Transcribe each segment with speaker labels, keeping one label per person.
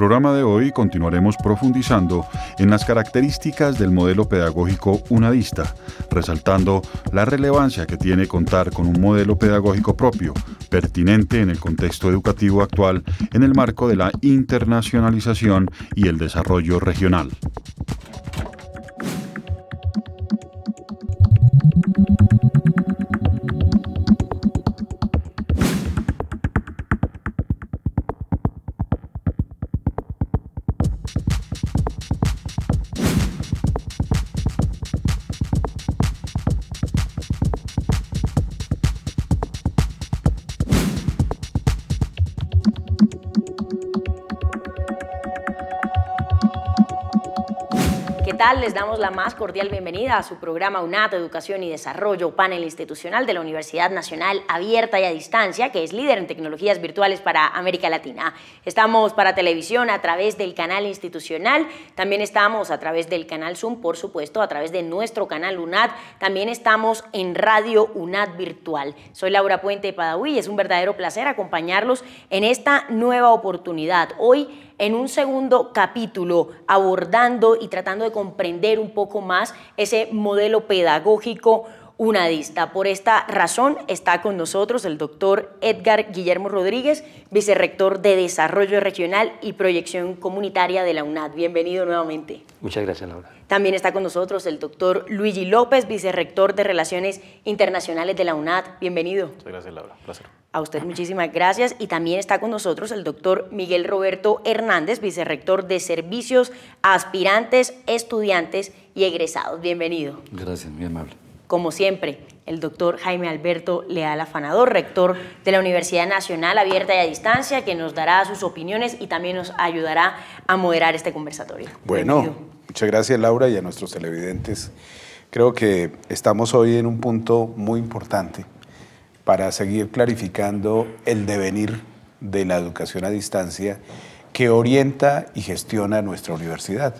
Speaker 1: programa de hoy continuaremos profundizando en las características del modelo pedagógico unadista, resaltando la relevancia que tiene contar con un modelo pedagógico propio, pertinente en el contexto educativo actual en el marco de la internacionalización y el desarrollo regional.
Speaker 2: les damos la más cordial bienvenida a su programa UNAT Educación y Desarrollo, panel institucional de la Universidad Nacional Abierta y a Distancia, que es líder en tecnologías virtuales para América Latina. Estamos para televisión a través del canal institucional, también estamos a través del canal Zoom, por supuesto, a través de nuestro canal UNAT, también estamos en Radio UNAT Virtual. Soy Laura Puente Padawi y es un verdadero placer acompañarlos en esta nueva oportunidad. Hoy en un segundo capítulo abordando y tratando de comprender un poco más ese modelo pedagógico unadista. Por esta razón está con nosotros el doctor Edgar Guillermo Rodríguez, vicerrector de Desarrollo Regional y Proyección Comunitaria de la UNAD. Bienvenido nuevamente.
Speaker 3: Muchas gracias, Laura.
Speaker 2: También está con nosotros el doctor Luigi López, vicerrector de Relaciones Internacionales de la UNAD. Bienvenido. Muchas gracias, Laura. Placer. A usted muchísimas gracias y también está con nosotros el doctor Miguel Roberto Hernández, vicerrector de servicios aspirantes, estudiantes y egresados. Bienvenido.
Speaker 4: Gracias, muy amable.
Speaker 2: Como siempre, el doctor Jaime Alberto Leal Afanador, rector de la Universidad Nacional Abierta y a Distancia, que nos dará sus opiniones y también nos ayudará a moderar este conversatorio. Bueno,
Speaker 5: muchas gracias Laura y a nuestros televidentes. Creo que estamos hoy en un punto muy importante para seguir clarificando el devenir de la educación a distancia que orienta y gestiona nuestra universidad.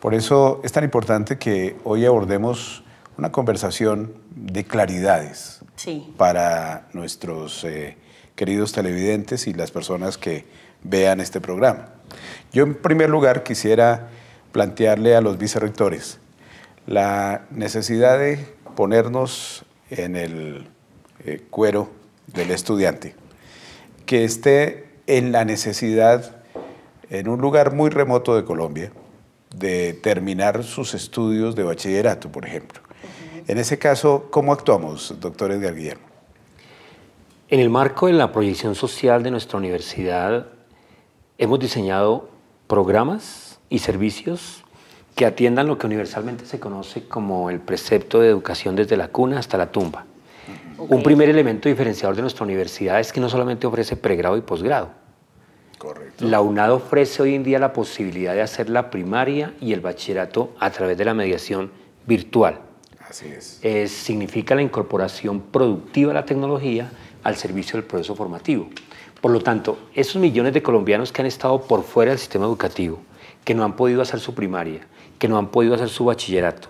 Speaker 5: Por eso es tan importante que hoy abordemos una conversación de claridades para nuestros eh, queridos televidentes y las personas que vean este programa. Yo en primer lugar quisiera plantearle a los vicerrectores la necesidad de ponernos en el eh, cuero del estudiante, que esté en la necesidad, en un lugar muy remoto de Colombia, de terminar sus estudios de bachillerato, por ejemplo. En ese caso, ¿cómo actuamos, doctores
Speaker 3: Edgar Guillermo? En el marco de la proyección social de nuestra universidad, hemos diseñado programas y servicios que atiendan lo que universalmente se conoce como el precepto de educación desde la cuna hasta la tumba. Un primer elemento diferenciador de nuestra universidad es que no solamente ofrece pregrado y posgrado. Correcto. La UNAD ofrece hoy en día la posibilidad de hacer la primaria y el bachillerato a través de la mediación virtual. Así es. significa la incorporación productiva de la tecnología al servicio del proceso formativo. Por lo tanto, esos millones de colombianos que han estado por fuera del sistema educativo, que no han podido hacer su primaria, que no han podido hacer su bachillerato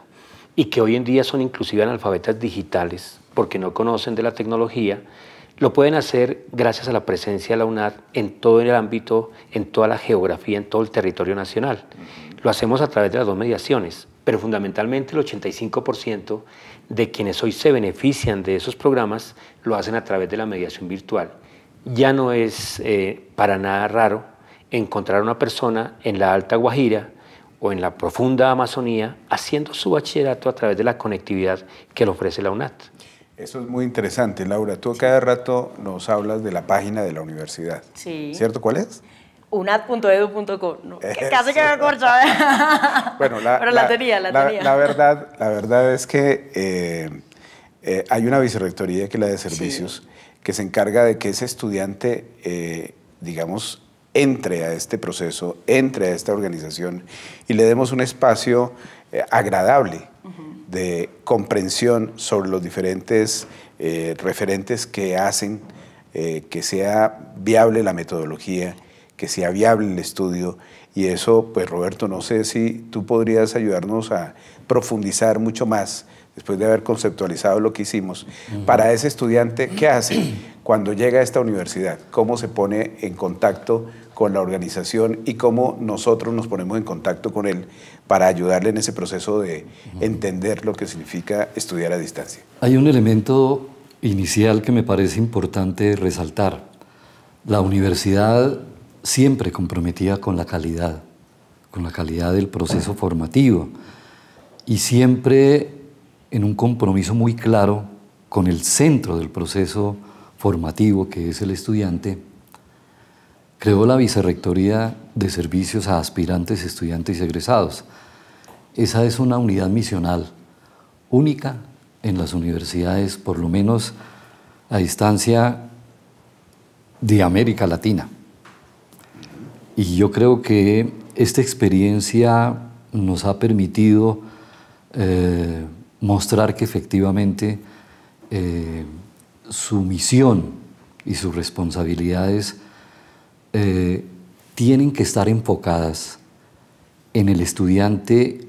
Speaker 3: y que hoy en día son inclusive analfabetas digitales, porque no conocen de la tecnología, lo pueden hacer gracias a la presencia de la UNAD en todo el ámbito, en toda la geografía, en todo el territorio nacional. Lo hacemos a través de las dos mediaciones, pero fundamentalmente el 85% de quienes hoy se benefician de esos programas lo hacen a través de la mediación virtual. Ya no es eh, para nada raro encontrar a una persona en la Alta Guajira, o en la profunda Amazonía haciendo su bachillerato a través de la conectividad que le ofrece la UNAT.
Speaker 5: Eso es muy interesante, Laura. Tú cada rato nos hablas de la página de la universidad.
Speaker 2: Sí. ¿Cierto? ¿Cuál es? Unad.edu.co. No, casi que me corcho. ¿eh?
Speaker 5: bueno, la, tenía, la, La verdad, la verdad es que eh, eh, hay una vicerrectoría que es la de servicios que se encarga de que ese estudiante, digamos, entre a este proceso, entre a esta organización y le demos un espacio agradable de comprensión sobre los diferentes eh, referentes que hacen eh, que sea viable la metodología, que sea viable el estudio. Y eso, pues Roberto, no sé si tú podrías ayudarnos a profundizar mucho más después de haber conceptualizado lo que hicimos, para ese estudiante, ¿qué hace cuando llega a esta universidad? ¿Cómo se pone en contacto con la organización y cómo nosotros nos ponemos en contacto con él para ayudarle en ese proceso de entender lo que significa estudiar a distancia.
Speaker 4: Hay un elemento inicial que me parece importante resaltar. La universidad siempre comprometida con la calidad, con la calidad del proceso formativo y siempre en un compromiso muy claro con el centro del proceso formativo que es el estudiante creó la Vicerrectoría de Servicios a Aspirantes, Estudiantes y Egresados. Esa es una unidad misional única en las universidades, por lo menos a distancia de América Latina. Y yo creo que esta experiencia nos ha permitido eh, mostrar que efectivamente eh, su misión y sus responsabilidades eh, tienen que estar enfocadas en el estudiante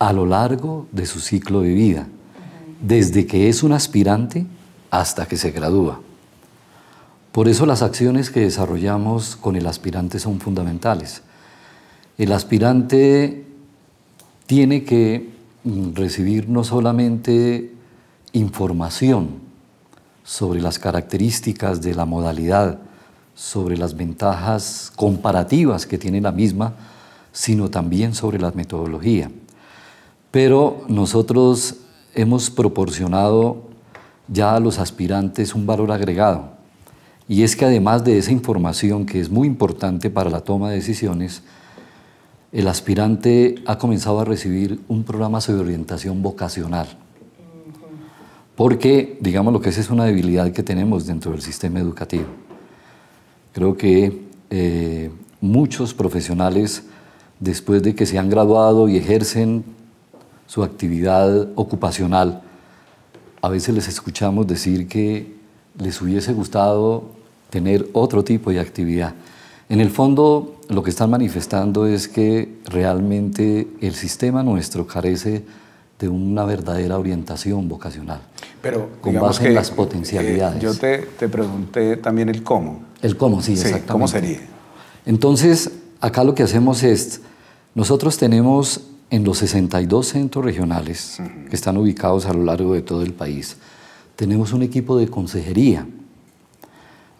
Speaker 4: a lo largo de su ciclo de vida, desde que es un aspirante hasta que se gradúa. Por eso las acciones que desarrollamos con el aspirante son fundamentales. El aspirante tiene que mm, recibir no solamente información sobre las características de la modalidad, sobre las ventajas comparativas que tiene la misma, sino también sobre la metodología. Pero nosotros hemos proporcionado ya a los aspirantes un valor agregado. Y es que además de esa información que es muy importante para la toma de decisiones, el aspirante ha comenzado a recibir un programa de orientación vocacional. Porque, digamos lo que esa es una debilidad que tenemos dentro del sistema educativo Creo que eh, muchos profesionales, después de que se han graduado y ejercen su actividad ocupacional, a veces les escuchamos decir que les hubiese gustado tener otro tipo de actividad. En el fondo, lo que están manifestando es que realmente el sistema nuestro carece de una verdadera orientación vocacional.
Speaker 5: Pero con base que, en las
Speaker 4: eh, potencialidades. yo
Speaker 5: te, te pregunté también el cómo.
Speaker 4: El cómo, sí, exactamente. ¿Cómo sería? Entonces, acá lo que hacemos es, nosotros tenemos en los 62 centros regionales que están ubicados a lo largo de todo el país, tenemos un equipo de consejería.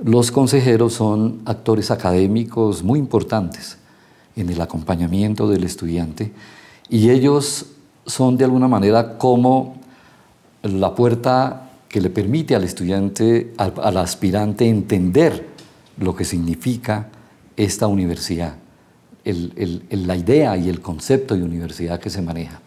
Speaker 4: Los consejeros son actores académicos muy importantes en el acompañamiento del estudiante y ellos son de alguna manera como la puerta que le permite al estudiante, al aspirante entender lo que significa esta universidad, la idea y el concepto de universidad que se maneja.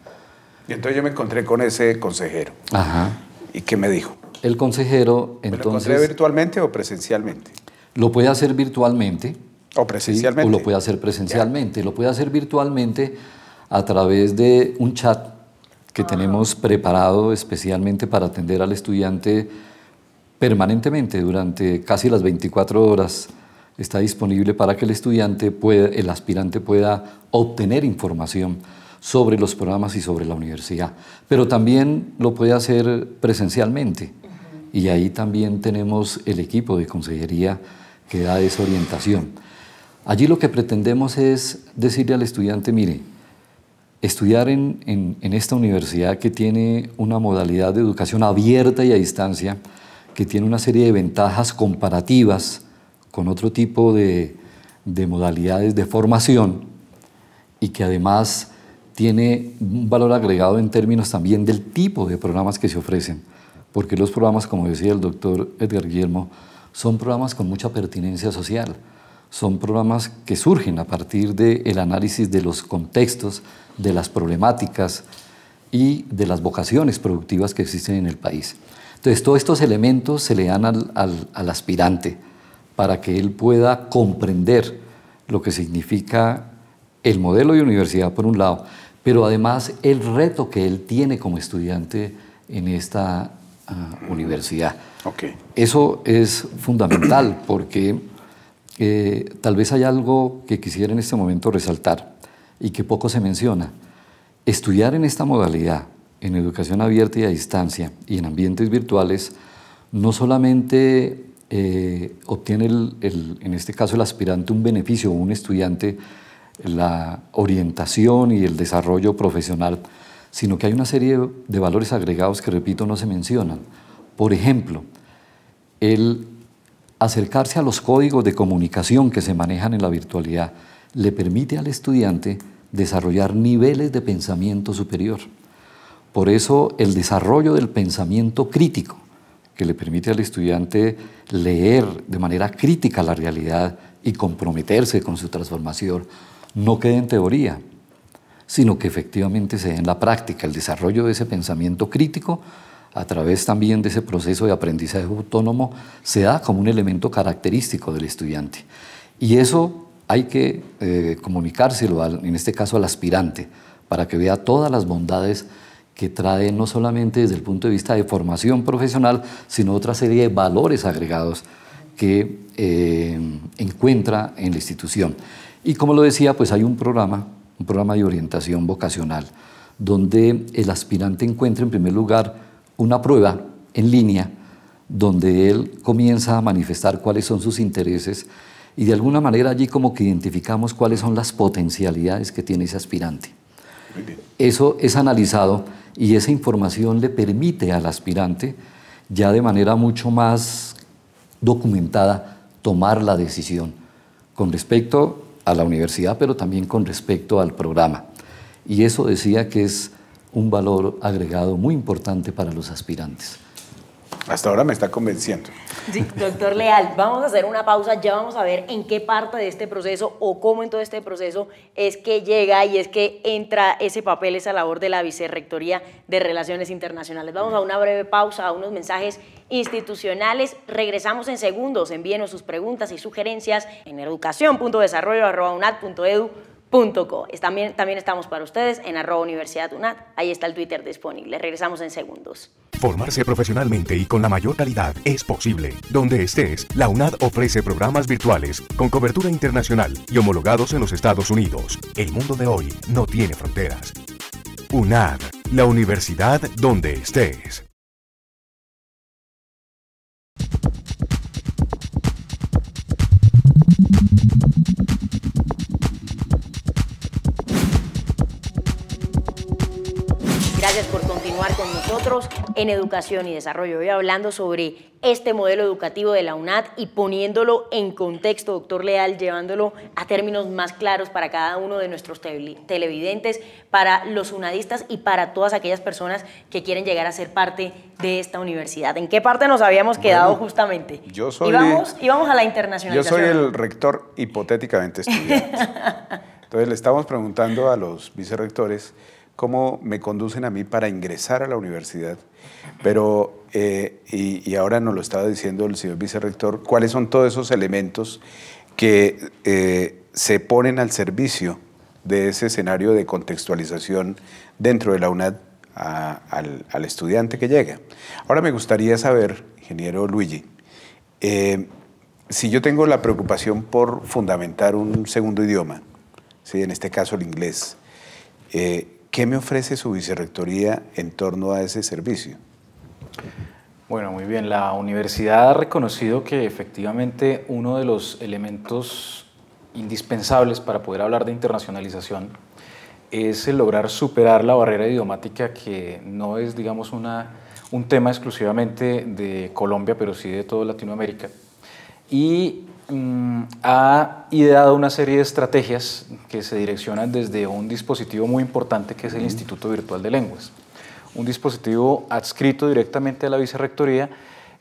Speaker 5: Y entonces yo me encontré con ese consejero.
Speaker 4: Ajá. ¿Y qué me dijo? El consejero, entonces... ¿Lo encontré
Speaker 5: virtualmente o presencialmente?
Speaker 4: Lo puede hacer virtualmente. ¿O presencialmente? O lo puede hacer presencialmente. Lo puede hacer virtualmente a través de un chat que ah. tenemos preparado especialmente para atender al estudiante permanentemente durante casi las 24 horas está disponible para que el estudiante el aspirante pueda obtener información sobre los programas y sobre la universidad, pero también lo puede hacer presencialmente. Y ahí también tenemos el equipo de consejería que da esa orientación. Allí lo que pretendemos es decirle al estudiante, mire, estudiar en esta universidad que tiene una modalidad de educación abierta y a distancia, que tiene una serie de ventajas comparativas con otro tipo de, modalidades de formación y que además tiene un valor agregado en términos también del tipo de programas que se ofrecen, porque los programas, como decía el doctor Edgar Guillermo, son programas con mucha pertinencia social, son programas que surgen a partir del análisis de los contextos, de las problemáticas y de las vocaciones productivas que existen en el país. Entonces, todos estos elementos se le dan al, aspirante para que él pueda comprender lo que significa el modelo de universidad por un lado, pero además el reto que él tiene como estudiante en esta ah, universidad. Eso es fundamental porque eh, tal vez hay algo que quisiera en este momento resaltar y que poco se menciona. Estudiar en esta modalidad en educación abierta y a distancia y en ambientes virtuales, no solamente eh, obtiene, en este caso, el aspirante un beneficio, un estudiante, la orientación y el desarrollo profesional, sino que hay una serie de valores agregados que, repito, no se mencionan. Por ejemplo, el acercarse a los códigos de comunicación que se manejan en la virtualidad le permite al estudiante desarrollar niveles de pensamiento superior. Por eso el desarrollo del pensamiento crítico, que le permite al estudiante leer de manera crítica la realidad y comprometerse con su transformación, no quede en teoría, sino que efectivamente se dé en la práctica el desarrollo de ese pensamiento crítico a través también de ese proceso de aprendizaje autónomo, se da como un elemento característico del estudiante. Y eso hay que eh, comunicárselo, en este caso al aspirante, para que vea todas las bondades que trae no solamente desde el punto de vista de formación profesional, sino otra serie de valores agregados que eh, encuentra en la institución. Y como lo decía, pues hay un programa, un programa de orientación vocacional, donde el aspirante encuentra en primer lugar una prueba en línea, donde él comienza a manifestar cuáles son sus intereses y de alguna manera allí como que identificamos cuáles son las potencialidades que tiene ese aspirante. Eso es analizado y esa información le permite al aspirante ya de manera mucho más documentada tomar la decisión con respecto a la universidad, pero también con respecto al programa. Y eso decía que es un valor agregado muy importante para los aspirantes. Hasta ahora me está convenciendo.
Speaker 2: Sí, doctor Leal, vamos a hacer una pausa, ya vamos a ver en qué parte de este proceso o cómo en todo este proceso es que llega y es que entra ese papel, esa labor de la Vicerrectoría de Relaciones Internacionales. Vamos a una breve pausa, a unos mensajes institucionales. Regresamos en segundos. Envíenos sus preguntas y sugerencias en educación.desarrollo.unat.edu .co. También, también estamos para ustedes en arroba Universidad UNAD. Ahí está el Twitter disponible. Regresamos en segundos.
Speaker 5: Formarse profesionalmente y con la mayor calidad es posible. Donde estés, la UNAD ofrece programas virtuales con cobertura internacional y homologados en los Estados Unidos. El mundo de hoy no tiene fronteras. UNAD, la universidad donde estés.
Speaker 2: por continuar con nosotros en Educación y Desarrollo. Hoy hablando sobre este modelo educativo de la UNAD y poniéndolo en contexto, doctor Leal, llevándolo a términos más claros para cada uno de nuestros televidentes, para los unadistas y para todas aquellas personas que quieren llegar a ser parte de esta universidad. ¿En qué parte nos habíamos quedado justamente?
Speaker 5: Yo soy... Íbamos,
Speaker 2: vamos a la internacionalización. Yo soy
Speaker 5: el rector hipotéticamente estudiante. Entonces le estamos preguntando a los vicerrectores cómo me conducen a mí para ingresar a la universidad. Pero, eh, y, ahora nos lo estaba diciendo el señor vicerrector, cuáles son todos esos elementos que eh, se ponen al servicio de ese escenario de contextualización dentro de la UNAD al, estudiante que llega. Ahora me gustaría saber, ingeniero Luigi, eh, si yo tengo la preocupación por fundamentar un segundo idioma, en este caso el inglés, ¿Qué me ofrece su vicerrectoría en torno a ese servicio?
Speaker 1: Bueno, muy bien. La universidad ha reconocido que efectivamente uno de los elementos indispensables para poder hablar de internacionalización es el lograr superar la barrera idiomática que no es, digamos, una, un tema exclusivamente de Colombia, pero sí de toda Latinoamérica. Y Mm, ha ideado una serie de estrategias que se direccionan desde un dispositivo muy importante que es el Instituto Virtual de Lenguas, un dispositivo adscrito directamente a la Vicerrectoría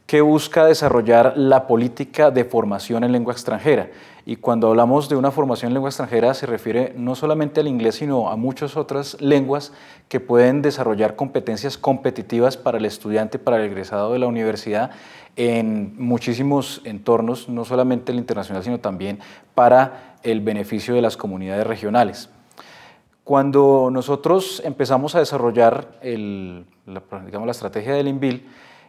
Speaker 1: que busca desarrollar la política de formación en lengua extranjera. Y cuando hablamos de una formación en lengua extranjera se refiere no solamente al inglés, sino a muchas otras lenguas que pueden desarrollar competencias competitivas para el estudiante, para el egresado de la universidad, en muchísimos entornos, no solamente el internacional, sino también para el beneficio de las comunidades regionales. Cuando nosotros empezamos a desarrollar la, la estrategia del INVIL,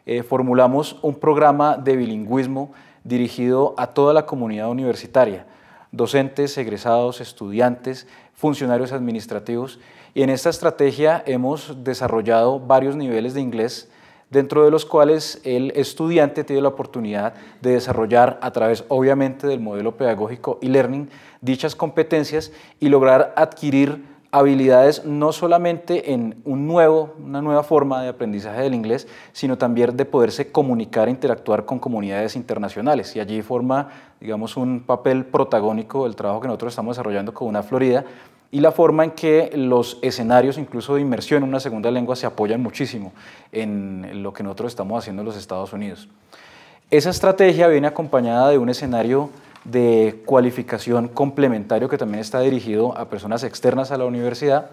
Speaker 1: eh, formulamos un programa de bilingüismo dirigido a toda la comunidad universitaria, docentes, egresados, estudiantes, funcionarios administrativos, y en esta estrategia hemos desarrollado varios niveles de inglés, dentro de los cuales el estudiante tiene la oportunidad de desarrollar a través, obviamente, del modelo pedagógico e-learning dichas competencias y lograr adquirir habilidades no solamente en un nuevo, una nueva forma de aprendizaje del inglés, sino también de poderse comunicar e interactuar con comunidades internacionales. Y allí forma, digamos, un papel protagónico el trabajo que nosotros estamos desarrollando con una Florida y la forma en que los escenarios, incluso de inmersión en una segunda lengua, se apoyan muchísimo en lo que nosotros estamos haciendo en los Estados Unidos. Esa estrategia viene acompañada de un escenario de cualificación complementario que también está dirigido a personas externas a la universidad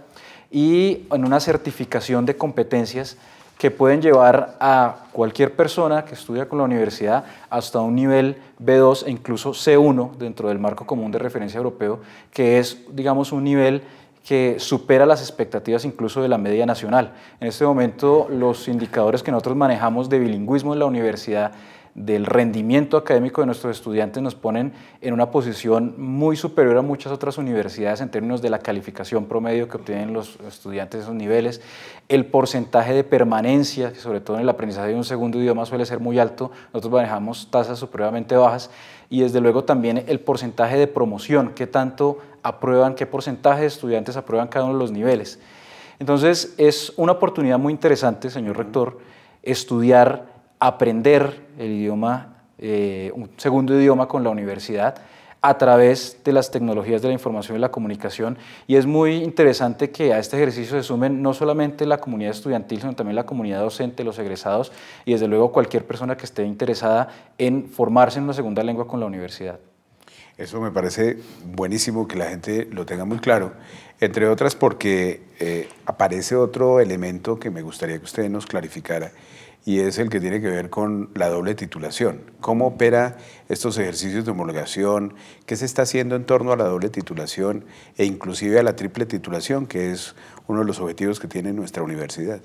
Speaker 1: y en una certificación de competencias que pueden llevar a cualquier persona que estudia con la universidad hasta un nivel B2 e incluso C1 dentro del marco común de referencia europeo, que es, digamos, un nivel que supera las expectativas incluso de la media nacional. En este momento, los indicadores que nosotros manejamos de bilingüismo en la universidad del rendimiento académico de nuestros estudiantes nos ponen en una posición muy superior a muchas otras universidades en términos de la calificación promedio que obtienen los estudiantes de esos niveles. El porcentaje de permanencia, sobre todo en el aprendizaje de un segundo idioma suele ser muy alto, nosotros manejamos tasas supremamente bajas y desde luego también el porcentaje de promoción, qué tanto aprueban, qué porcentaje de estudiantes aprueban cada uno de los niveles. Entonces es una oportunidad muy interesante, señor rector, estudiar aprender el idioma, eh, un segundo idioma con la universidad a través de las tecnologías de la información y la comunicación. Y es muy interesante que a este ejercicio se sumen no solamente la comunidad estudiantil, sino también la comunidad docente, los egresados y desde luego cualquier persona que esté interesada en formarse en una segunda lengua con la universidad. Eso me parece
Speaker 5: buenísimo que la gente lo tenga muy claro, entre otras porque eh, aparece otro elemento que me gustaría que usted nos clarificara y es el que tiene que ver con la doble titulación. ¿Cómo opera estos ejercicios de homologación? ¿Qué se está haciendo en torno a la doble titulación e inclusive a la triple titulación, que es uno de los objetivos que tiene nuestra universidad?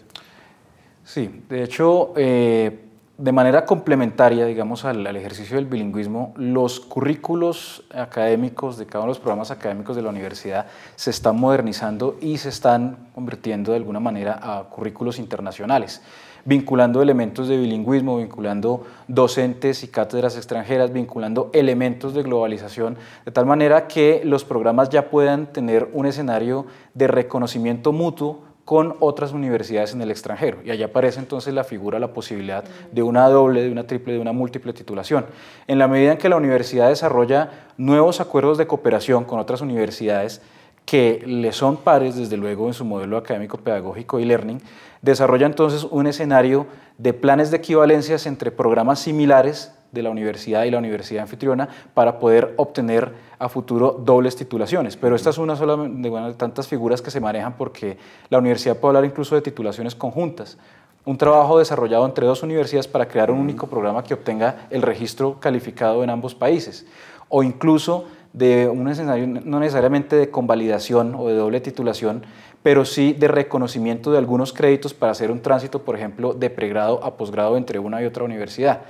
Speaker 1: Sí, de hecho, eh, de manera complementaria, digamos, al, ejercicio del bilingüismo, los currículos académicos de cada uno de los programas académicos de la universidad se están modernizando y se están convirtiendo de alguna manera a currículos internacionales, vinculando elementos de bilingüismo, vinculando docentes y cátedras extranjeras, vinculando elementos de globalización, de tal manera que los programas ya puedan tener un escenario de reconocimiento mutuo con otras universidades en el extranjero. Y allá aparece entonces la figura, la posibilidad de una doble, de una triple, de una múltiple titulación. En la medida en que la universidad desarrolla nuevos acuerdos de cooperación con otras universidades, que le son pares, desde luego, en su modelo académico, pedagógico y learning, desarrolla entonces un escenario de planes de equivalencias entre programas similares de la universidad y la universidad anfitriona para poder obtener a futuro dobles titulaciones. Pero esta es una de tantas figuras que se manejan porque la universidad puede hablar incluso de titulaciones conjuntas. Un trabajo desarrollado entre dos universidades para crear un único programa que obtenga el registro calificado en ambos países. O incluso de un escenario no necesariamente de convalidación o de doble titulación, pero sí de reconocimiento de algunos créditos para hacer un tránsito, por ejemplo, de pregrado a posgrado entre una y otra universidad.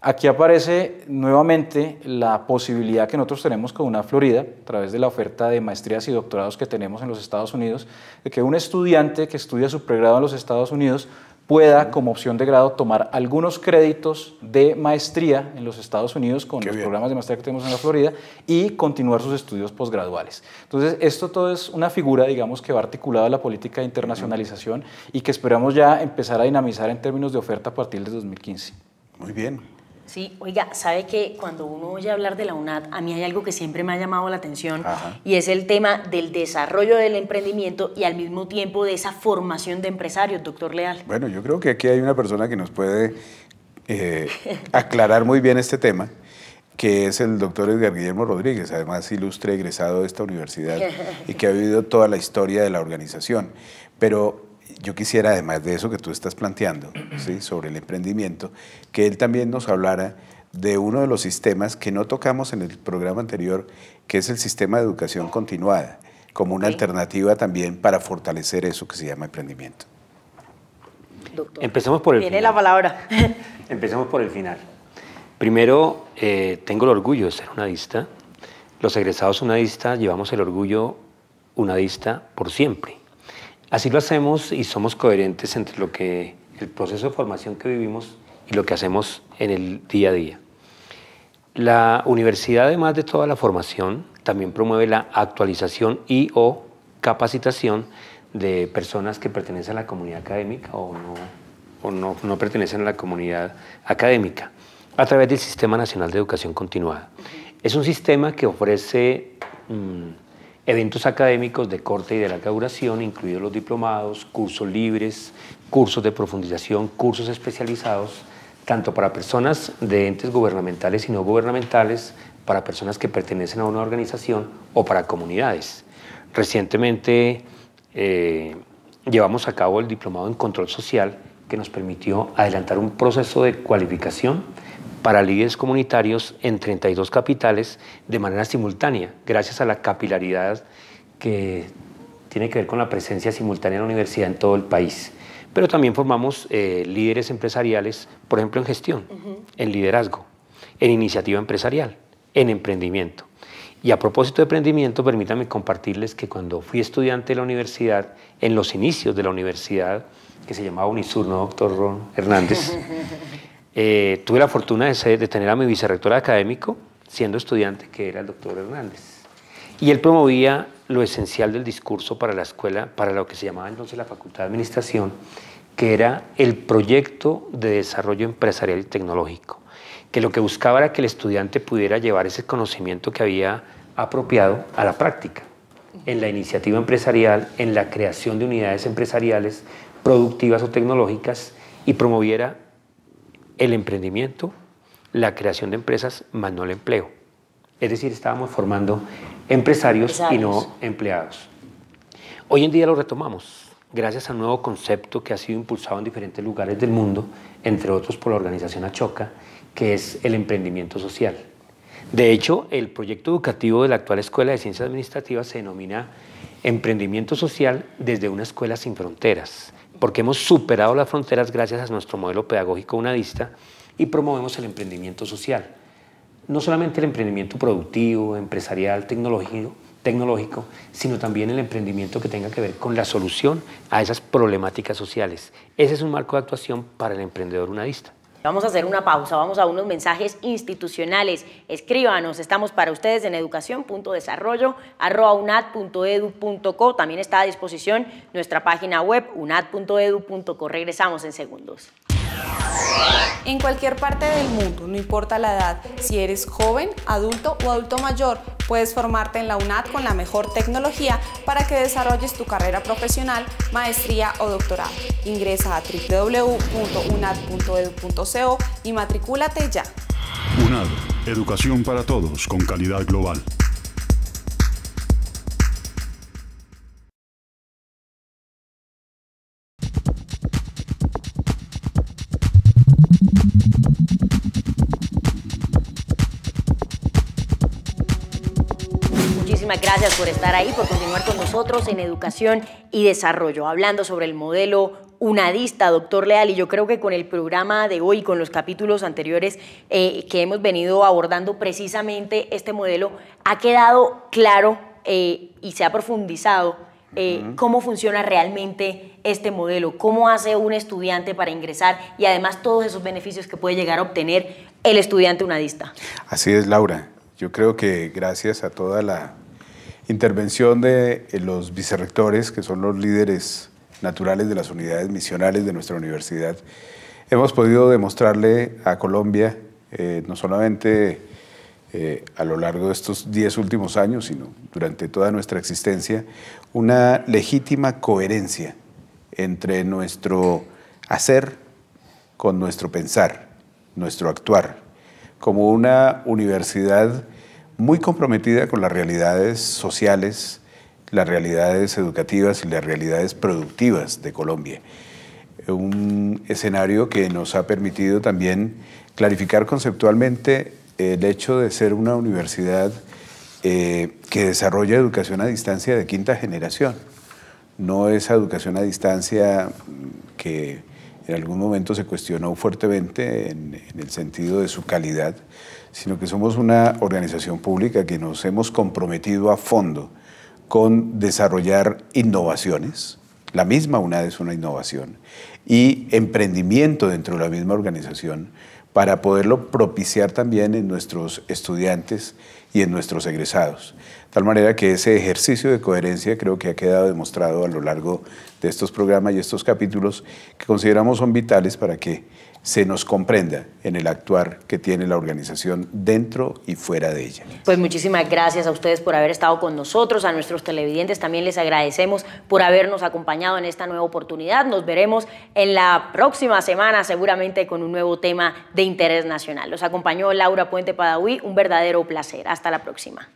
Speaker 1: Aquí aparece nuevamente la posibilidad que nosotros tenemos con una Florida, a través de la oferta de maestrías y doctorados que tenemos en los Estados Unidos, de que un estudiante que estudia su pregrado en los Estados Unidos pueda, como opción de grado, tomar algunos créditos de maestría en los Estados Unidos con los programas de maestría que tenemos en la Florida y continuar sus estudios posgraduales. Entonces, esto todo es una figura, digamos, que va articulada a la política de internacionalización y que esperamos ya empezar a dinamizar en términos de oferta a partir de 2015. Muy bien,
Speaker 2: Sí, oiga, sabe que cuando uno oye hablar de la UNAD, a mí hay algo que siempre me ha llamado la atención y es el tema del desarrollo del emprendimiento y al mismo tiempo de esa formación de empresarios, doctor Leal.
Speaker 5: Bueno, yo creo que aquí hay una persona que nos puede eh, aclarar muy bien este tema que es el doctor Edgar Guillermo Rodríguez, además ilustre egresado de esta universidad y que ha vivido toda la historia de la organización. Pero yo quisiera, además de eso que tú estás planteando sobre el emprendimiento, que él también nos hablara de uno de los sistemas que no tocamos en el programa anterior, que es el sistema de educación continuada, como una alternativa también para fortalecer eso que se llama emprendimiento.
Speaker 3: Empecemos por el tiene final. la
Speaker 2: palabra.
Speaker 3: Empecemos por el final. Primero, eh, tengo el orgullo de ser unadista. Los egresados unadistas llevamos el orgullo unadista por siempre. Así lo hacemos y somos coherentes entre lo que el proceso de formación que vivimos y lo que hacemos en el día a día. La universidad, además de toda la formación, también promueve la actualización y o capacitación de personas que pertenecen a la comunidad académica o no, o no, pertenecen a la comunidad académica a través del Sistema Nacional de Educación Continuada. Es un sistema que ofrece mm, eventos académicos de corte y de larga duración, incluidos los diplomados, cursos libres, cursos de profundización, cursos especializados, tanto para personas de entes gubernamentales y no gubernamentales, para personas que pertenecen a una organización o para comunidades. Recientemente eh, llevamos a cabo el diplomado en control social que nos permitió adelantar un proceso de cualificación para líderes comunitarios en 32 capitales de manera simultánea, gracias a la capilaridad que tiene que ver con la presencia simultánea de la universidad en todo el país. Pero también formamos eh, líderes empresariales, por ejemplo, en gestión, en liderazgo, en iniciativa empresarial, en emprendimiento. Y a propósito de emprendimiento, permítanme compartirles que cuando fui estudiante de la universidad, en los inicios de la universidad, que se llamaba Unisur, ¿no, doctor Ron Hernández? Eh, tuve la fortuna de, de, tener a mi vicerrector académico, siendo estudiante, que era el doctor Hernández. Y él promovía lo esencial del discurso para la escuela, para lo que se llamaba entonces la Facultad de Administración, que era el proyecto de desarrollo empresarial y tecnológico, que lo que buscaba era que el estudiante pudiera llevar ese conocimiento que había apropiado a la práctica, en la iniciativa empresarial, en la creación de unidades empresariales productivas o tecnológicas y promoviera el emprendimiento, la creación de empresas, más no el empleo. Es decir, estábamos formando empresarios, y no empleados. Hoy en día lo retomamos, gracias a un nuevo concepto que ha sido impulsado en diferentes lugares del mundo, entre otros por la organización Achoca, que es el emprendimiento social. De hecho, el proyecto educativo de la actual Escuela de Ciencias Administrativas se denomina Emprendimiento Social desde una escuela sin fronteras, porque hemos superado las fronteras gracias a nuestro modelo pedagógico unadista y promovemos el emprendimiento social. No solamente el emprendimiento productivo, empresarial, tecnológico, sino también el emprendimiento que tenga que ver con la solución a esas problemáticas sociales. Ese es un marco de actuación para el emprendedor unadista.
Speaker 2: Vamos a hacer una pausa, vamos a unos mensajes institucionales. Escríbanos, estamos para ustedes en educación.desarrollo.unad.edu.co. También está a disposición nuestra página web unad.edu.co. Regresamos en segundos. En cualquier parte del mundo, no importa la edad, si eres joven, adulto o adulto mayor, puedes formarte en la UNAD con la mejor tecnología para que desarrolles tu carrera profesional, maestría o doctorado. Ingresa a www.unad.edu.co y matricúlate ya.
Speaker 1: UNAD, educación para todos con calidad global.
Speaker 2: gracias por estar ahí, por continuar con nosotros en Educación y Desarrollo, hablando sobre el modelo unadista, doctor Leal, y yo creo que con el programa de hoy, con los capítulos anteriores eh, que hemos venido abordando precisamente este modelo, ha quedado claro eh, y se ha profundizado eh, cómo funciona realmente este modelo, cómo hace un estudiante para ingresar y además todos esos beneficios que puede llegar a obtener el estudiante unadista.
Speaker 5: Así es, Laura. Yo creo que gracias a toda la intervención de eh, los vicerrectores, que son los líderes naturales de las unidades misionales de nuestra universidad, hemos podido demostrarle a Colombia, eh, no solamente eh, a lo largo de estos 10 últimos años, sino durante toda nuestra existencia, una legítima coherencia entre nuestro hacer con nuestro pensar, nuestro actuar, como una universidad muy comprometida con las realidades sociales, las realidades educativas y las realidades productivas de Colombia. Un escenario que nos ha permitido también clarificar conceptualmente el hecho de ser una universidad eh, que desarrolla educación a distancia de quinta generación. No es educación a distancia mm, que en algún momento se cuestionó fuertemente en, el sentido de su calidad, sino que somos una organización pública que nos hemos comprometido a fondo con desarrollar innovaciones, la misma una es una innovación, y emprendimiento dentro de la misma organización para poderlo propiciar también en nuestros estudiantes y en nuestros egresados tal manera que ese ejercicio de coherencia creo que ha quedado demostrado a lo largo de estos programas y estos capítulos que consideramos son vitales para que se nos comprenda en el actuar que tiene la organización dentro y fuera de ella.
Speaker 2: Pues muchísimas gracias a ustedes por haber estado con nosotros, a nuestros televidentes también les agradecemos por habernos acompañado en esta nueva oportunidad. Nos veremos en la próxima semana seguramente con un nuevo tema de interés nacional. Los acompañó Laura Puente Padawi, un verdadero placer. Hasta la próxima.